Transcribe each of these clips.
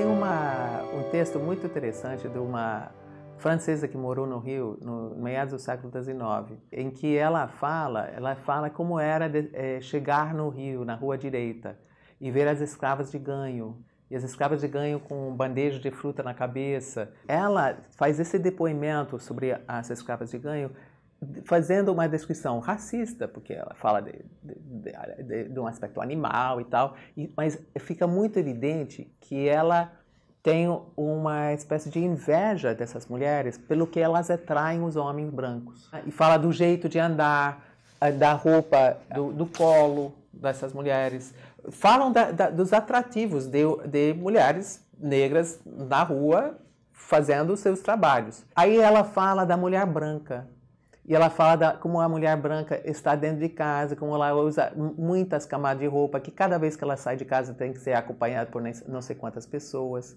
Tem uma, um texto muito interessante de uma francesa que morou no Rio no meados do século XIX, em que ela fala, ela fala como era de, é, chegar no Rio, na rua direita, e ver as escravas de ganho, e as escravas de ganho com um bandejo de fruta na cabeça. Ela faz esse depoimento sobre as escravas de ganho fazendo uma descrição racista, porque ela fala de, de, de, de um aspecto animal e tal, e, mas fica muito evidente que ela tem uma espécie de inveja dessas mulheres pelo que elas atraem os homens brancos. E fala do jeito de andar, eh, da roupa, do, do colo dessas mulheres. Falam da, da, dos atrativos de, de mulheres negras na rua fazendo seus trabalhos. Aí ela fala da mulher branca, e ela fala da, como a mulher branca está dentro de casa, como ela usa muitas camadas de roupa, que cada vez que ela sai de casa tem que ser acompanhada por não sei quantas pessoas.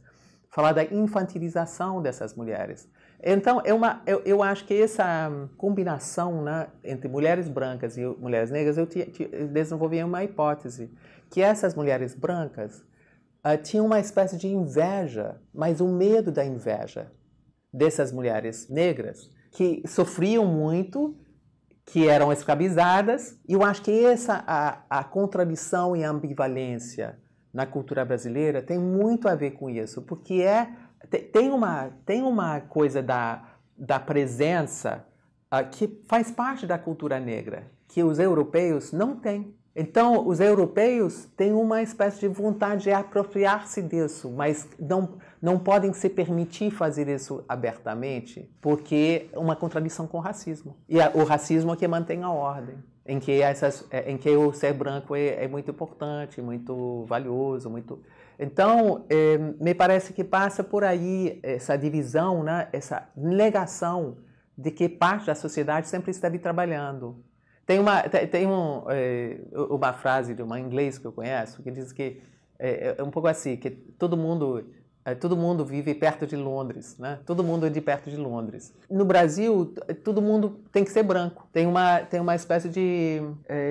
Falar da infantilização dessas mulheres. Então, é uma, eu, eu acho que essa combinação né, entre mulheres brancas e mulheres negras, eu desenvolvi uma hipótese, que essas mulheres brancas uh, tinham uma espécie de inveja, mas o um medo da inveja dessas mulheres negras, que sofriam muito, que eram escravizadas. E eu acho que essa a, a contradição e a ambivalência na cultura brasileira tem muito a ver com isso, porque é tem uma tem uma coisa da da presença uh, que faz parte da cultura negra que os europeus não têm. Então, os europeus têm uma espécie de vontade de apropriar-se disso, mas não, não podem se permitir fazer isso abertamente, porque é uma contradição com o racismo. E a, o racismo é que mantém a ordem, em que, essas, é, em que o ser branco é, é muito importante, muito valioso, muito... Então, é, me parece que passa por aí essa divisão, né? essa negação de que parte da sociedade sempre esteve trabalhando tem uma, tem um, é, uma frase de uma inglês que eu conheço que diz que eh, é, é um pouco assim, que todo mundo eh, todo mundo vive perto de Londres, né? Todo mundo é de perto de Londres. No Brasil, todo mundo tem que ser branco. Tem uma, tem uma espécie de,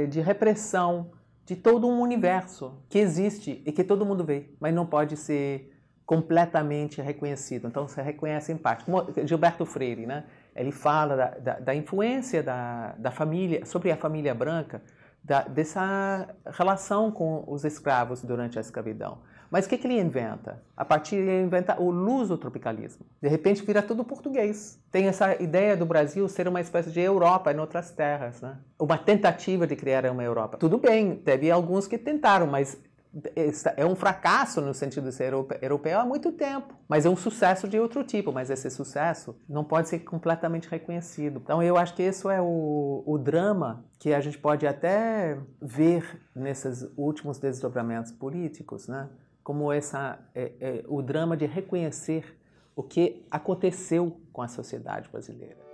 de repressão de todo um universo que existe e que todo mundo vê, mas não pode ser completamente reconhecido. Então, você reconhece em parte. Como Gilberto Freire, né? ele fala da, da, da influência da, da família, sobre a família branca, da, dessa relação com os escravos durante a escravidão. Mas o que, que ele inventa? A partir ele inventa o luso-tropicalismo. De repente vira tudo português. Tem essa ideia do Brasil ser uma espécie de Europa em outras terras, né? Uma tentativa de criar uma Europa. Tudo bem, teve alguns que tentaram, mas é um fracasso no sentido de ser europeu há muito tempo, mas é um sucesso de outro tipo, mas esse sucesso não pode ser completamente reconhecido. Então eu acho que isso é o, o drama que a gente pode até ver nesses últimos desdobramentos políticos, né? como essa, é, é, o drama de reconhecer o que aconteceu com a sociedade brasileira.